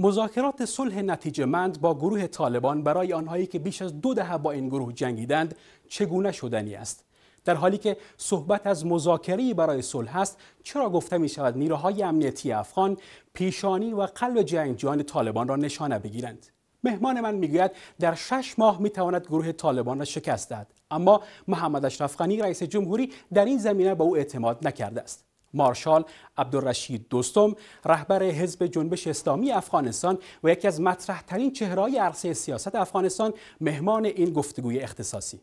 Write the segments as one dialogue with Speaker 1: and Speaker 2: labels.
Speaker 1: مذاکرات صلح مند با گروه طالبان برای آنهایی که بیش از دو دهه با این گروه جنگیدند چگونه شدنی است در حالی که صحبت از مذاکره برای صلح است چرا گفته می شود نیروهای امنیتی افغان پیشانی و قلب جنگجویان طالبان را نشانه بگیرند مهمان من میگوید در شش ماه می تواند گروه طالبان را شکست داد اما محمد اشرف غنی رئیس جمهوری در این زمینه به او اعتماد نکرده است مارشال عبدالرشید دوستم رهبر حزب جنبش اسلامی افغانستان و یکی از مطرح ترین چهرهای عرصه سیاست افغانستان مهمان این گفتگوی اختصاصی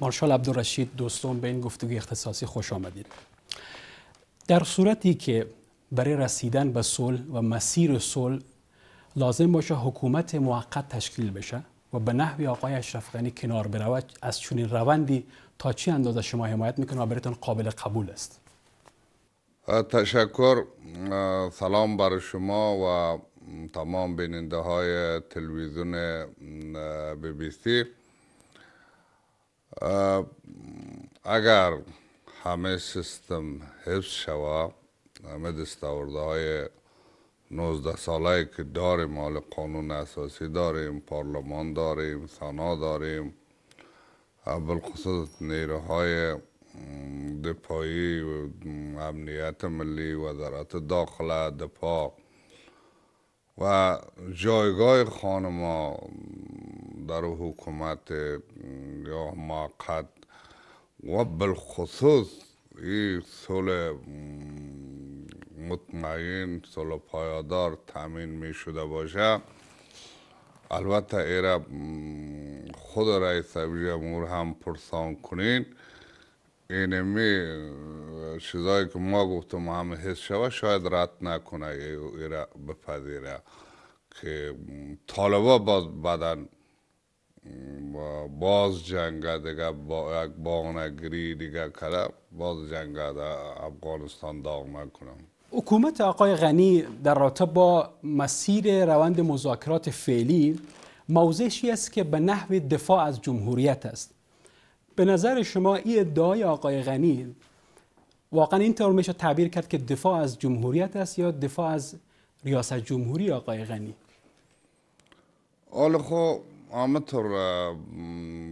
Speaker 1: مارشال عبدالرشید دوستان به این گفتگوی اختصاصی خوش آمدید در صورتی که برای رسیدن به صلح و مسیر صلح لازم باشه حکومت موقت تشکیل بشه و به نحوی آقای اشرف غنی کنار برود از چنین روندی تا چی اندازه شما حمایت میکنه و قابل قبول است
Speaker 2: تشکر سلام بر شما و تمام بیننده های تلویزیون بی بی سی اگر همه سیستم حفظ شود همه دستاورده های 19 ساله که داریم حال قانون اساسی داریم پارلمان داریم سنا داریم بالخصوص نیروهای دپایی امنیت ملی وزارت داخله دپا و جایگاه خانما در حکومت یا حماقت و بالخصوص این صلح مطمئن سال پایدار تامین می باشه البته ایرا خود رئیس جمهور هم پرسان کنین اینمی چیزایی که ما گفتم همه حس شوه شاید رد نکنه ایرا بپذیره که طالبا باز بدن باز جنگ دیگه با یک نگری دیگه کرده باز جنگ در افغانستان داغ کنم
Speaker 1: حکومت آقای غنی در رابطه با مسیر روند مذاکرات فعلی موضعشی است که به نحو دفاع از جمهوریت است به نظر شما این ادعای آقای غنی واقعا اینطور میشه تعبیر کرد که دفاع از جمهوریت است یا دفاع از ریاست جمهوری آقای غنی حالا
Speaker 2: خب همطور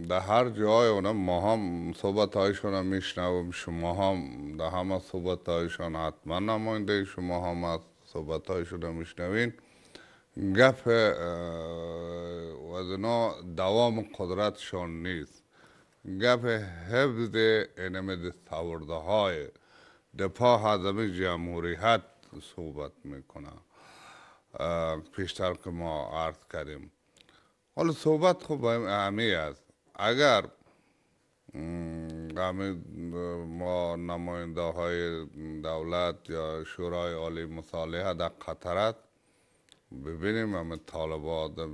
Speaker 2: در هر جای اونا ما هم صحبت هایشون هم میشنویم شما هم در همه صحبت هایشون حتما نماینده شما هم از صحبت هایشون هم میشنوین گپ از دوام قدرتشان نیست گپ حفظ در سورده های دفاع از جمهوریت صحبت میکنه پیشتر که ما عرض کردیم حالا صحبت خوب همه است اگر ما نماینده های دولت یا شورای عالی مصالحه در قطر است ببینیم همه ها در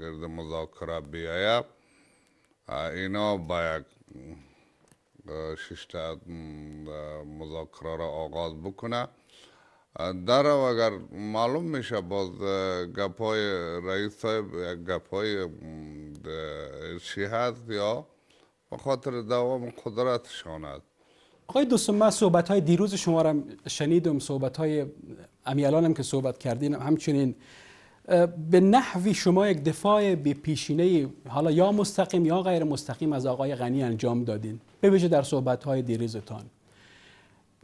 Speaker 2: گرد مذاکره بیاید اینا با یک ششتت مذاکره را آغاز بکنه در اگر معلوم میشه باز گپای رئیس صاحب گپای چی هست یا بخاطر خاطر دوام قدرتشان هست
Speaker 1: آقای دوستم من صحبت های دیروز شما را شنیدم صحبت های امیالان هم که صحبت کردین همچنین به نحوی شما یک دفاع به پیشینه حالا یا مستقیم یا غیر مستقیم از آقای غنی انجام دادین به در صحبت های دیروزتان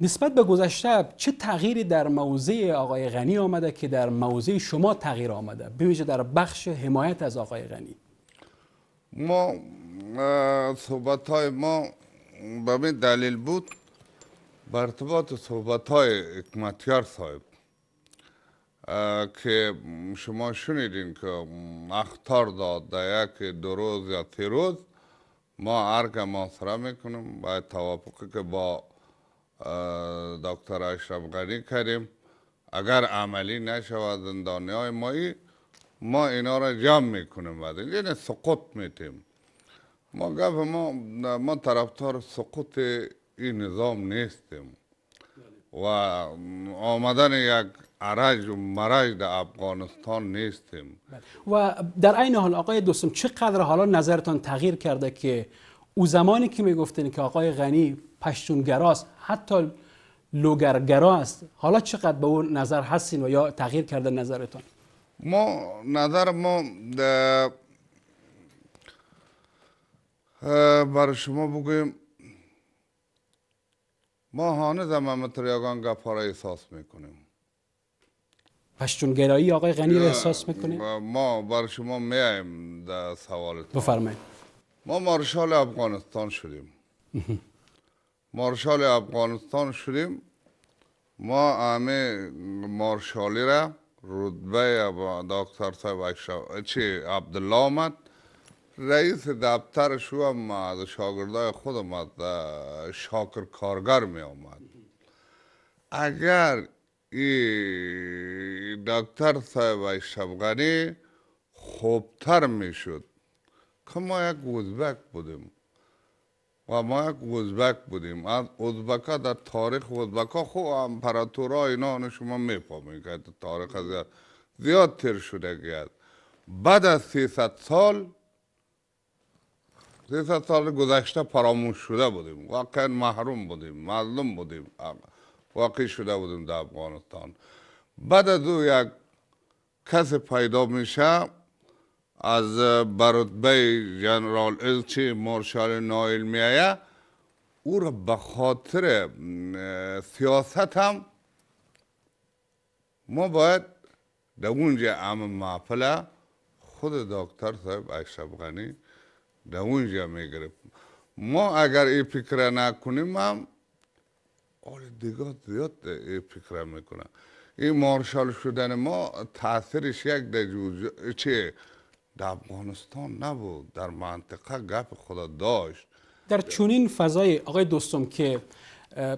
Speaker 1: نسبت به گذشته چه تغییری در موضع آقای غنی آمده که در موضع شما تغییر آمده بویژه در بخش حمایت از آقای غنی
Speaker 2: ما صحبت های ما به این دلیل بود برتباط صحبت های حکمتیار صاحب که شما شنیدین که اختار داد در یک دو روز یا سه روز ما ارگ ماسره میکنم باید توافقی که با دکتر اشرف غنی کریم، اگر عملی نشود زندانی های مایی ما اینا را جمع میکنیم و یعنی سقوط میتیم ما گفت ما ما سقوط این نظام نیستیم و آمدن یک عرج و مرج در افغانستان نیستیم
Speaker 1: بله. و در این حال آقای دوستم چقدر حالا نظرتان تغییر کرده که او زمانی که میگفتن که آقای غنی پشتونگراست حتی لوگرگرا است حالا چقدر به اون نظر هستین و یا تغییر کرده نظرتون؟
Speaker 2: ما نظر ما بر شما بگویم ما هانه زمان محمد یگان را احساس میکنیم
Speaker 1: پشتونگرایی آقای غنی احساس میکنیم
Speaker 2: ما بر شما میایم در سوالتان بفرمایید ما مارشال افغانستان شدیم مارشال افغانستان شدیم ما همه مارشالی را رتبه دکتر صاحب عبدالله آمد رئیس دفتر شو هم از شاگردای خودم از شاکر کارگر می آمد اگر ای دکتر صاحب اشتبغنی خوبتر می شد ما یک یک بودیم بودیم و ما یک ازبک بودیم از ازبکا در تاریخ ازبکا خب امپراتورا اینا شما میفهمید که تاریخ زیاد زیاد تر شده گیاد بعد از 300 سال 300 سال گذشته فراموش شده بودیم واقعا محروم بودیم مظلوم بودیم واقع شده بودیم در افغانستان بعد از او یک کسی پیدا میشه از برتبه جنرال الچی مارشال نایل میایه او را به خاطر سیاست هم ما باید در اونجا ام محفله خود دکتر صاحب اشرف غنی در اونجا میگرفت ما اگر این فکر نکنیم هم آل آره دیگه زیاد این فکر میکنم این مارشال شدن ما تاثیرش یک در چه در افغانستان نبود در منطقه گپ خدا داشت
Speaker 1: در چونین فضای آقای دوستم که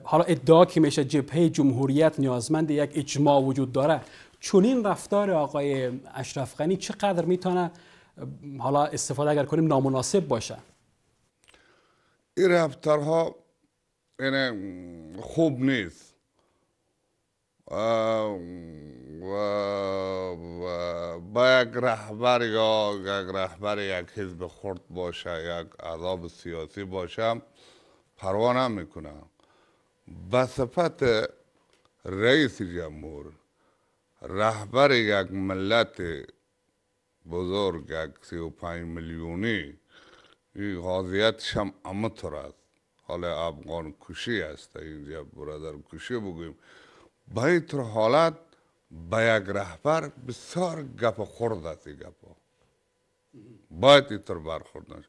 Speaker 1: حالا ادعا که میشه جبهه جمهوریت نیازمند یک اجماع وجود داره چونین رفتار آقای اشرف غنی چقدر میتونه حالا استفاده اگر کنیم نامناسب باشه این
Speaker 2: رفتارها یعنی خوب نیست و با یک رهبر یا یک رهبر یک حزب خرد باشه یک عذاب سیاسی باشم پروا میکنم. به صفت رئیس جمهور رهبر یک ملت بزرگ یک سی و پنج میلیونی این غازیتش هم امطور است حالا افغان کشی است اینجا برادر کشی بگویم به این حالت با یک رهبر بسیار گپ خورد است گپ باید اینطور برخورد نشد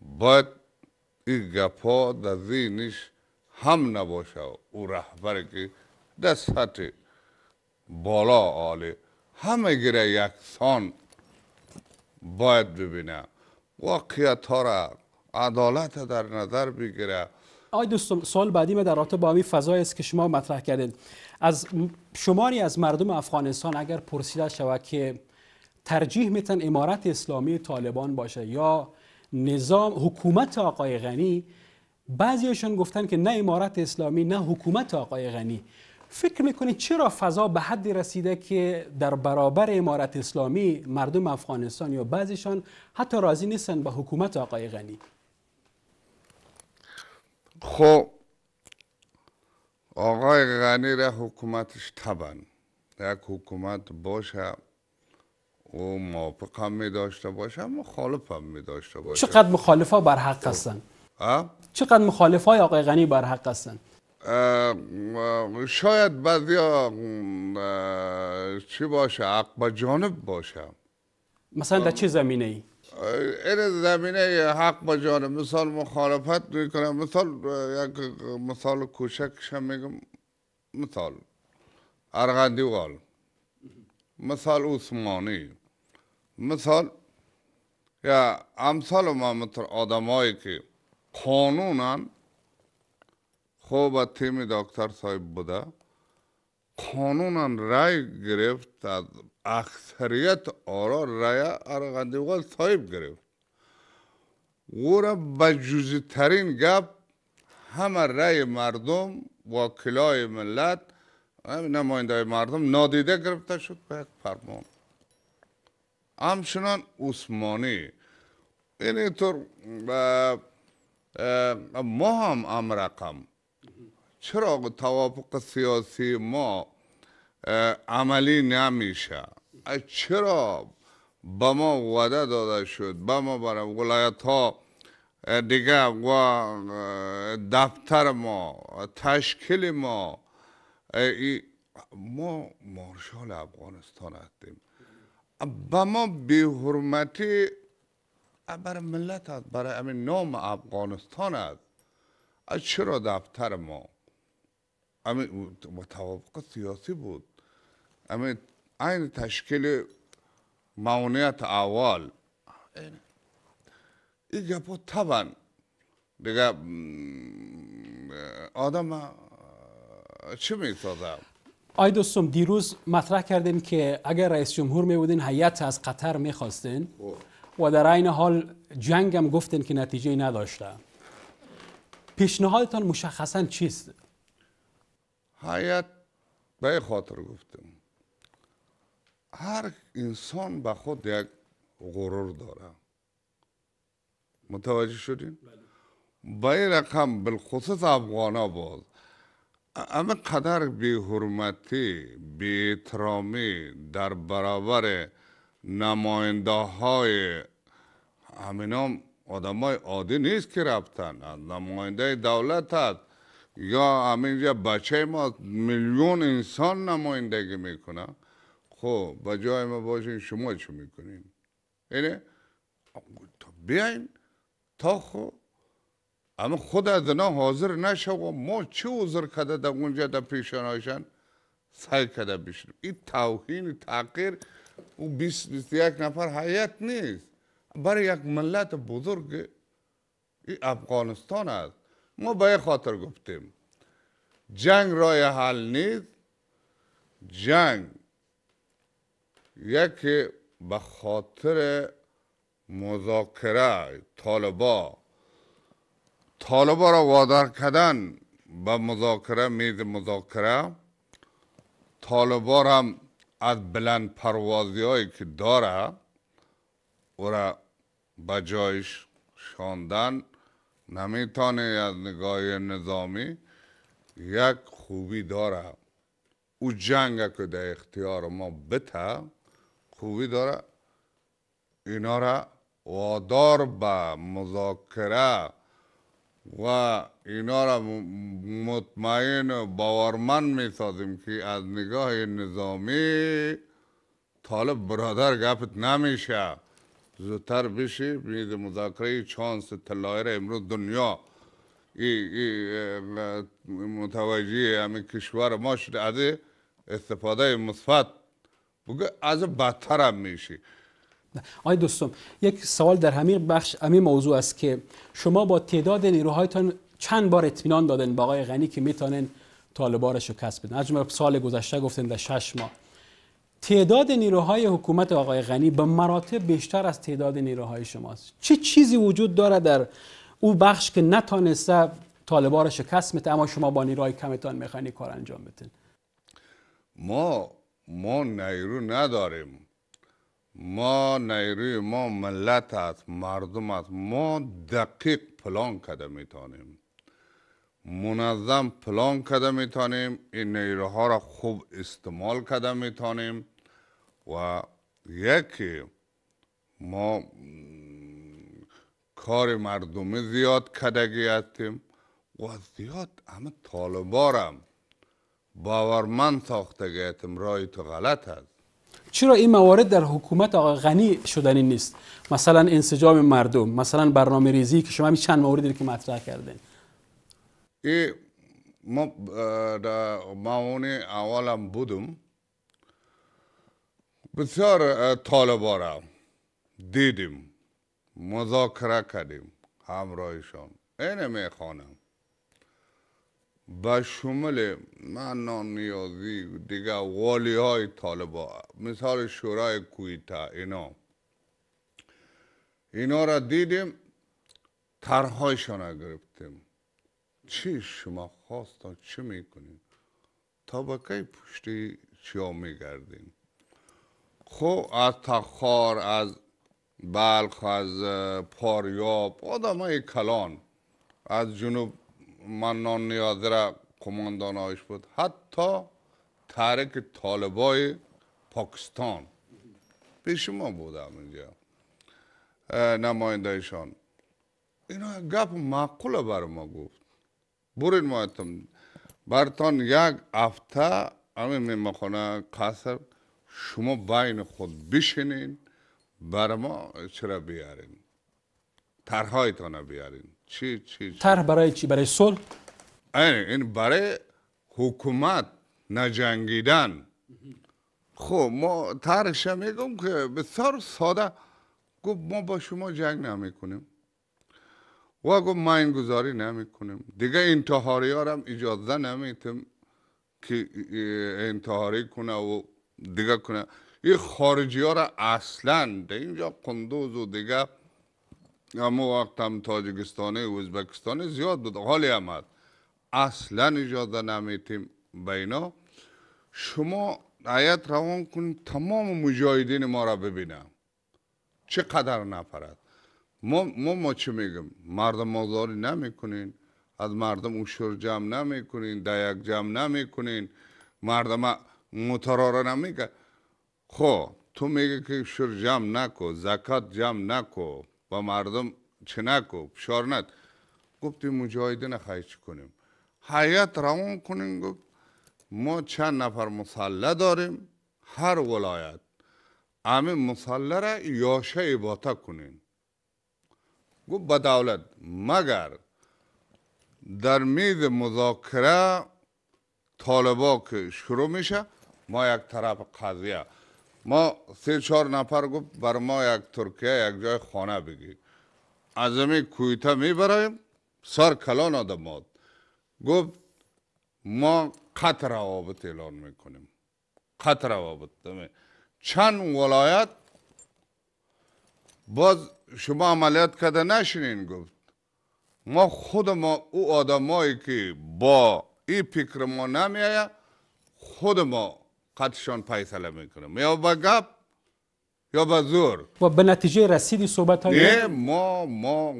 Speaker 2: باید این گپا ها در ذینش هم نباشه او رهبر که در سطح بالا عالی همه گیره یکسان باید ببینه واقعیت ها را عدالت در نظر بگیره
Speaker 1: آیا دوستم سوال بعدی در رابطه با همین فضای است که شما مطرح کردید از شماری از مردم افغانستان اگر پرسیده شود که ترجیح میتن امارت اسلامی طالبان باشه یا نظام حکومت آقای غنی بعضیشون گفتن که نه امارت اسلامی نه حکومت آقای غنی فکر میکنید چرا فضا به حدی رسیده که در برابر امارت اسلامی مردم افغانستان یا بعضیشان حتی راضی نیستن به حکومت آقای غنی
Speaker 2: خب آقای غنی را حکومتش تبن یک حکومت باشه او موافق هم می داشته باشه اما خالف هم می داشته باشه چقدر
Speaker 1: مخالف ها بر هستن خب. چقدر مخالف های آقای غنی بر هستن
Speaker 2: شاید بعضی چی باشه عقب جانب باشه
Speaker 1: مثلا در چه زمینه ای
Speaker 2: این زمینه حق با جان مثال مخالفت میکنه مثال یک مثال کوچکش میگم مثال ارغندیوال مثال عثمانی مثال یا امثال ما مثل آدمایی که قانونن خوب تیم دکتر صاحب بوده قانونن رای گرفت از اکثریت آرا رای ارغندیوغان صاحب گرفت او را به ترین گپ همه رای مردم و کلای ملت نماینده مردم نادیده گرفته شد به یک فرمان همچنان عثمانی یعنی طور ما هم هم چرا چرا توافق سیاسی ما عملی نمیشه چرا به ما وعده داده شد به ما برای ولایت ها دیگه و دفتر ما تشکیل ما ما مارشال افغانستان هستیم به ما به حرمتی برای ملت هست برای همین نام افغانستان است چرا دفتر ما همین توافق سیاسی بود اما این تشکیل معونیت اول این گپا طبعا دیگه آدم چی میتازم؟
Speaker 1: آی دوستم دیروز مطرح کردیم که اگر رئیس جمهور میبودین حیات از قطر میخواستین خب. و در این حال جنگ هم گفتین که نتیجه نداشته پیشنهادتان مشخصا چیست؟ حیات
Speaker 2: به خاطر گفتم هر انسان به خود یک غرور داره متوجه شدین؟ به این رقم بالخصوص افغانا باز همه قدر بی حرمتی بی اترامی در برابر نماینده های هم آدم های عادی نیست که رفتن نماینده دولت هست یا همینجا بچه ما میلیون انسان نمایندگی میکنه خب با جای ما باشین شما چه میکنین اینه بیاین تا خو خب. اما خود از اینا حاضر نشه ما چه عذر کده در اونجا در پیشانایشن سعی کده بشیم این توهین تحقیر او 20 21 نفر حیات نیست برای یک ملت بزرگ ای افغانستان است ما به خاطر گفتیم جنگ رای حل نیست جنگ یکی به خاطر مذاکره طالبا طالبا را وادار کردن به مذاکره میز مذاکره طالبا را هم از بلند پروازی هایی که داره او را به جایش شاندن نمیتانه از نگاه نظامی یک خوبی داره او جنگ که در اختیار ما بته خوبی داره اینا را وادار به مذاکره و اینا را مطمئن و باورمند می سازیم که از نگاه نظامی طالب برادر گفت نمیشه زودتر بشی بید مذاکره چانس تلایر امروز دنیا ای, ای متوجه همین کشور ما شده استفاده مثبت از بدتر هم میشی
Speaker 1: آی دوستم یک سوال در همین بخش همین موضوع است که شما با تعداد نیروهایتان چند بار اطمینان دادن به آقای غنی که میتونن طالبان را شکست بدن از سال گذشته گفتن در شش ماه تعداد نیروهای حکومت آقای غنی به مراتب بیشتر از تعداد نیروهای شماست چه چیزی وجود داره در او بخش که نتانسته طالبان را شکست بده اما شما با نیروهای کمتان میخواین کار انجام بدین
Speaker 2: ما ما نیرو نداریم ما نیروی ما ملت است مردم است ما دقیق پلان کده میتانیم منظم پلان کده میتانیم این نیروها را خوب استعمال کده میتانیم و یکی ما کار مردمی زیاد کدگی هستیم و زیاد همه طالبارم باور من ساخته گیتم رای تو غلط است
Speaker 1: چرا این موارد در حکومت آقای غنی شدنی نیست مثلا انسجام مردم مثلا برنامه ریزی که شما چند موردی که مطرح کردین
Speaker 2: ای ما در معاون اولم بودم بسیار طالبارم دیدیم مذاکره کردیم همراهشان اینه میخوانم و شمول من نیازی دیگه والی های طالبا مثال شورای کویتا اینا اینا را دیدیم ترهایشان را گرفتیم چی شما خواستان چی میکنیم تا به کی پشتی ها میگردیم خب از تخار از بلخ از پاریاب آدم های کلان از جنوب منان کماندان کماندانایش بود حتی ترک طالبای پاکستان پیش ما بودم اینجا ایشان اینا گپ معقوله بر ما گفت برین ما اتم برتان یک هفته همه میمخانه قصر شما بین خود بشینین بر ما چرا بیارین ترهایتان بیارین چی طرح برای چی برای صلح این آره، یعنی برای حکومت نجنگیدن خب ما طرحش میگم که بسیار ساده گفت ما با شما جنگ نمیکنیم و گفت این گذاری نمیکنیم دیگه انتحاری ها هم اجازه نمیتیم که انتحاری کنه و دیگه کنه این خارجی ها را اصلا در اینجا قندوز و دیگه اما وقت هم تاجگستانه و زیاد بود حالی هم اصلا اجازه نمیتیم بینا شما آیت روان کن تمام مجاهدین ما را ببینم چقدر نفرد ما ما, ما چی میگم مردم آزاری نمیکنین از مردم اشور جمع نمیکنین دیک جمع نمیکنین مردم متراره نمیگه خب تو میگی که اشور جمع نکو زکات جمع نکو و مردم چه نکو فشار ند گفتی مجاهده نخواهی چی کنیم حیات روان کنیم گفت ما چند نفر مسله داریم هر ولایت امی مسلح را یاشه عباطه کنین گفت به دولت مگر در میز مذاکره طالبا که شروع میشه ما یک طرف قضیه ما سه چهار نفر گفت بر ما یک ترکیه یک جای خانه بگی از کویتا کویته میبریم سر کلان آدمات گفت ما خطر روابط اعلان میکنیم خطر روابط دمه. چند ولایت باز شما عملیات کرده نشینین گفت ما خود ما او آدمایی که با این فکر ما خود ما قدشان فیصله میکنم یا با گپ یا با زور
Speaker 1: و به نتیجه رسیدی صحبت های
Speaker 2: ما ما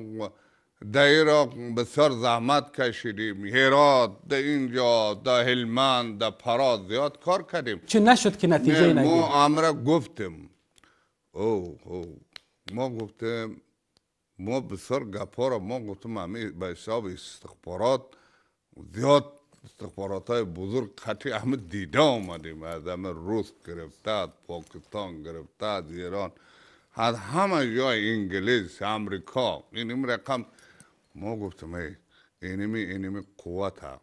Speaker 2: در ایراق بسیار زحمت کشیدیم هرات در اینجا در هلمند در پراز زیاد
Speaker 1: کار کردیم چه نشد که نتیجه نگیم ما
Speaker 2: امره گفتم او او ما گفتم ما بسیار گپا را ما گفتیم همه به حساب استخبارات زیاد استخبارات های بزرگ خطی همه دیده آمدیم از همه روس گرفته از پاکستان گرفته از ایران از همه جای انگلیس امریکا این رقم ما گفتم ای اینمی اینمی قوت ها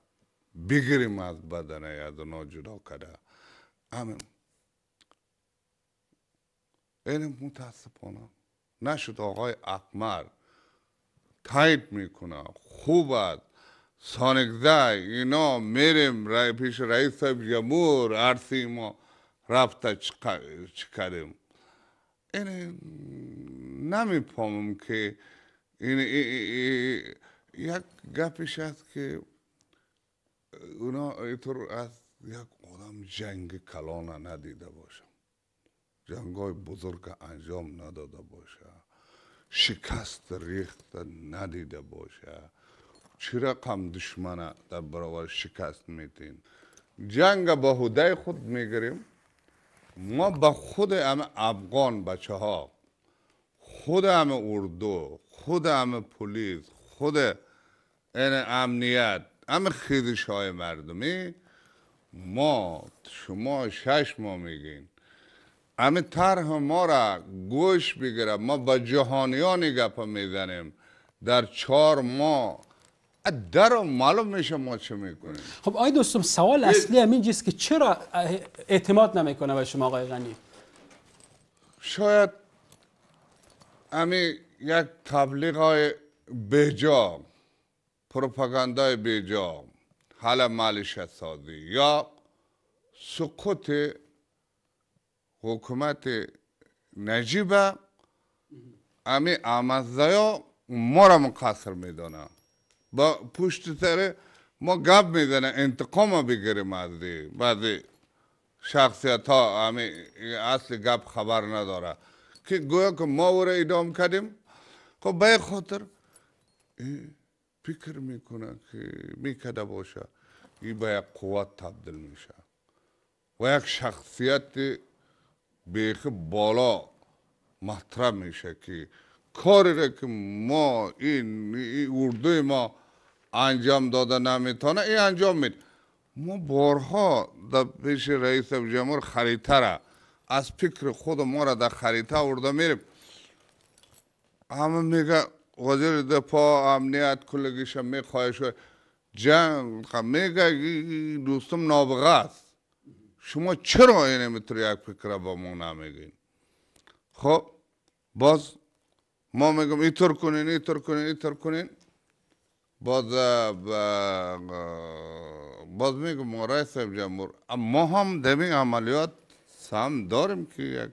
Speaker 2: بگیریم از بدن از اونا جدا کرده همین این متاسفانه نشد آقای اقمر تایید میکنه خوب است Sonic اینا میریم رای پیش رئیس جمهور عرصی ما رفته کردیم؟ این نمیپامم که این یک گپش است که اونا اینطور از یک آدم جنگ کلانه ندیده باشم جنگ بزرگ انجام نداده باشه شکست ریخت ندیده باشه چی رقم دشمنه در برابر شکست میتین جنگ با حده خود میگیریم ما با خود همه افغان بچه ها خود همه اردو خود همه پلیس خود این امنیت همه خیزش های مردمی ما شما شش ما میگین همه طرح ما را گوش بگیرم ما با جهانیان گپ میزنیم در چار ماه
Speaker 1: در و معلوم میشه ما چه میکنیم خب آقای دوستم سوال اصلی همین جیست که چرا اعتماد نمیکنه به شما آقای غنی شاید
Speaker 2: امی یک تبلیغ های بجا پروپاگاندای بجا حل مالش سازی یا سقوط حکومت نجیب امی ها ما را مقصر میدانم با پشت سر ما گپ میزنه انتقام بگیریم از دی بعضی شخصیت ها همه اصل گپ خبر نداره که گویا که ما او را ادام کردیم خب به خاطر فکر میکنه که میکده باشه این باید قوت تبدیل میشه و یک شخصیت بیخ بالا مطرح میشه که کاری که ما این, این اردوی ما انجام داده نمیتونه این انجام میده ما بارها در پیش رئیس جمهور خریطه را از فکر خود ما را در خریطه آورده میریم همه میگه وزیر دفاع امنیت کلگیشم میخوایشو جنگ خب میگه دوستم نابغه است شما چرا این میتونی یک فکر با ما نمیگین خب باز ما میگم اینطور کنین اینطور کنین اینطور کنین باز باز میگم مورای صاحب جمهور ما هم دمین عملیات سام داریم که یک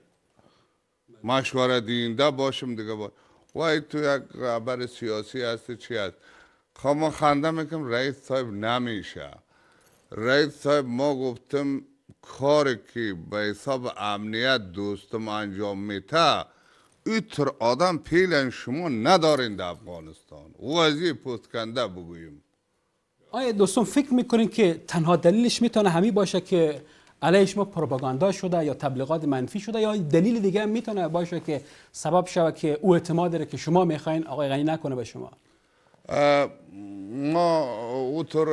Speaker 2: مشوره دینده باشیم دیگه و وای تو یک خبر سیاسی هستی چی هست خواه ما خنده میکنم رئیس صاحب نمیشه رئیس صاحب ما گفتم کاری که به حساب امنیت دوستم انجام میته اتر آدم پیلن شما ندارین در افغانستان او وضعی پوتکنده بگویم.
Speaker 1: آیا دوستان فکر میکنین که تنها دلیلش میتونه همی باشه که علیه ما پروپاگاندا شده یا تبلیغات منفی شده یا دلیل دیگه هم میتونه باشه که سبب شوه که او اعتماد داره که شما میخواین آقای غنی نکنه به شما
Speaker 2: ما اوطور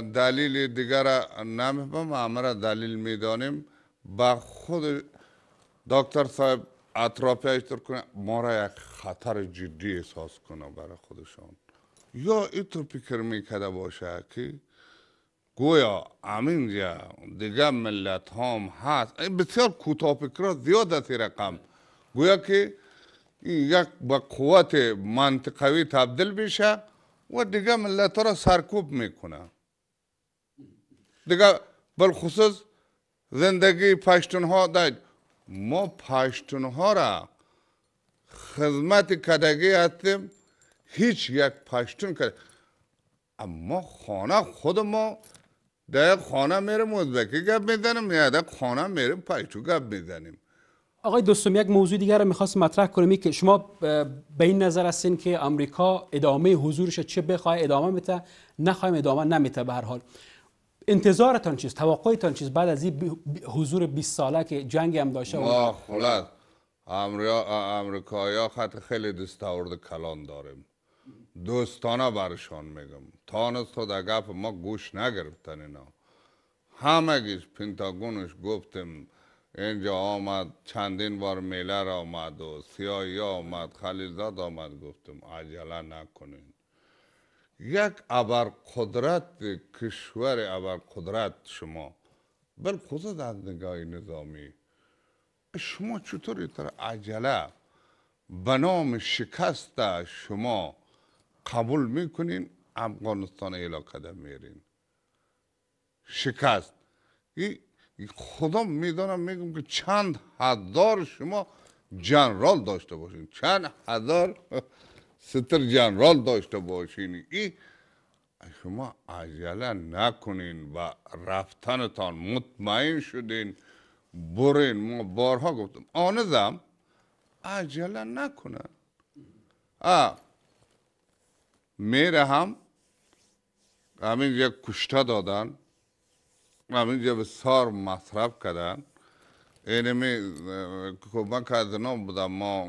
Speaker 2: دلیل دیگر نمیبم همه دلیل میدانیم با خود دکتر صاحب اطرافی تر کنه ما یک خطر جدی احساس کنه برای خودشان یا ایتر فکر میکرده باشه که گویا امین جا دیگه ملت هم هست این بسیار کوتاه فکرات زیاد است رقم گویا که یک با قوت منطقوی تبدیل بشه و دیگه ملت را سرکوب میکنه دیگه بلخصوص زندگی پشتون ها در ما ها را خدمت کدگی هستیم هیچ یک پشتون کرد اما خانه خود ما در خانه میره ازبکی گپ میزنیم یا در خانه میرم پشتو گپ میزنیم
Speaker 1: آقای دوستم یک موضوع دیگر رو میخواست مطرح کنم که شما به این نظر هستین که امریکا ادامه حضورش چه بخواه ادامه میته نخواهیم ادامه نمیته به هر حال انتظارتان چیست توقعتان چیست بعد از این حضور 20 ساله که جنگ هم داشته
Speaker 2: ما امریکایی ها خط خیلی دستاورد کلان داریم دوستانه برشان میگم تانست تو در گپ ما گوش نگرفتن اینا گیش پینتاگونش گفتم اینجا آمد چندین بار میلر آمد و سیایی آمد خلیلزاد آمد گفتم عجله نکنین یک قدرت کشور قدرت شما خود از نگاه نظامی شما چطور تر عجله به نام شکست شما قبول میکنین افغانستان علاقه میرین شکست خدا میدانم میگم که چند هزار شما جنرال داشته باشین چند هزار ستر جنرال داشته باشین ای شما عجله نکنین و رفتنتان مطمئن شدین برین ما بارها گفتم آنزم عجله نکنن آه میره هم همینجا کشته دادن همینجا به سار مصرف کردن اینمی کمک کردن بوده ما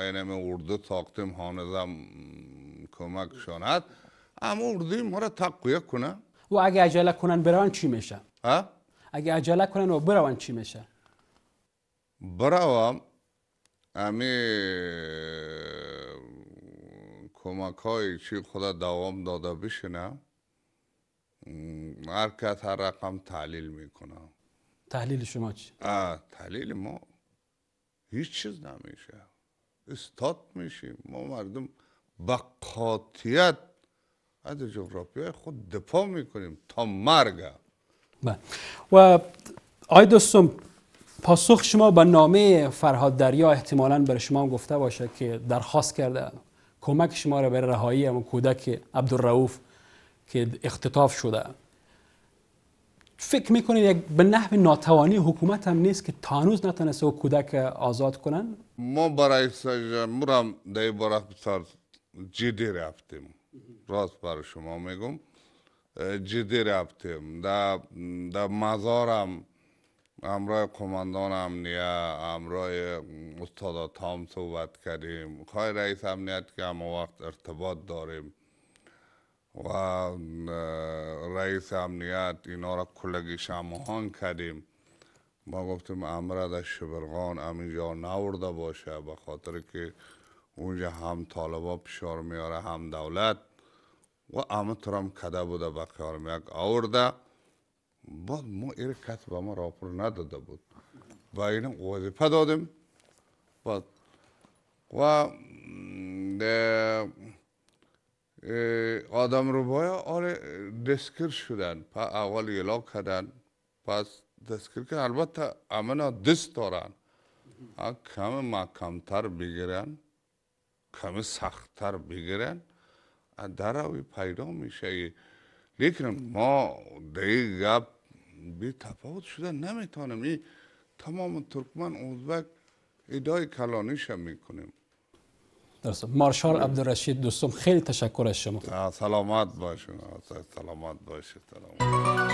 Speaker 2: اینمی اردو تاقتیم هانزم کمک شوند اما اردوی ما را تقویه کنه
Speaker 1: و اگه عجله کنن بران چی میشه؟ اگه عجله کنن و برون چی میشه؟
Speaker 2: براون امی کمک های چی خدا دوام داده بشنم هر کت هر رقم تعلیل میکنم تحلیل شما چی؟ تحلیل ما هیچ چیز نمیشه استاد میشیم ما مردم با قاطیت از جغرافیای خود دفاع میکنیم تا مرگ
Speaker 1: بله. و آی دوستم پاسخ شما به نامه فرهاد دریا احتمالا بر شما گفته باشه که درخواست کرده کمک شما را برای رهایی کودک عبدالرعوف که اختطاف شده فکر میکنید یک به نحو ناتوانی حکومت هم نیست که تانوز نتونسته و کودک آزاد کنن ما برای
Speaker 2: رئیس در این باره بسیار جدی رفتیم راست برای شما میگم جدی رفتیم در, مزار مزارم امرای کماندان امنیه امرای استاد تام صحبت کردیم خواهی رئیس امنیت که همه وقت ارتباط داریم ورئیس امنیت اینا را کلگی شماهان کردیم ما گفتیم امره در شبرغان امینجا نورده باشه به خاطر که اونجا هم طالبا پیشار میاره هم دولت و اما ترام کده بوده به قیارم یک آورده بعد ما ایرکت به ما راپور نداده بود و این وظیفه دادیم بعد و ده آدم رو بایا آره دسکر شدن پا اول اعلام کردن پس دسکر که البته امنا دست دارن کم ما کمتر بگیرن کم سختتر بگیرن در روی پیدا میشه لیکن ما دیگه بی تفاوت شده نمیتونیم این تمام ترکمن ازبک ادای کلانیش میکنیم
Speaker 1: درست مارشال عبدالرشید دوستم خیلی تشکر از شما سلامت
Speaker 2: باشون سلامت باشید سلامت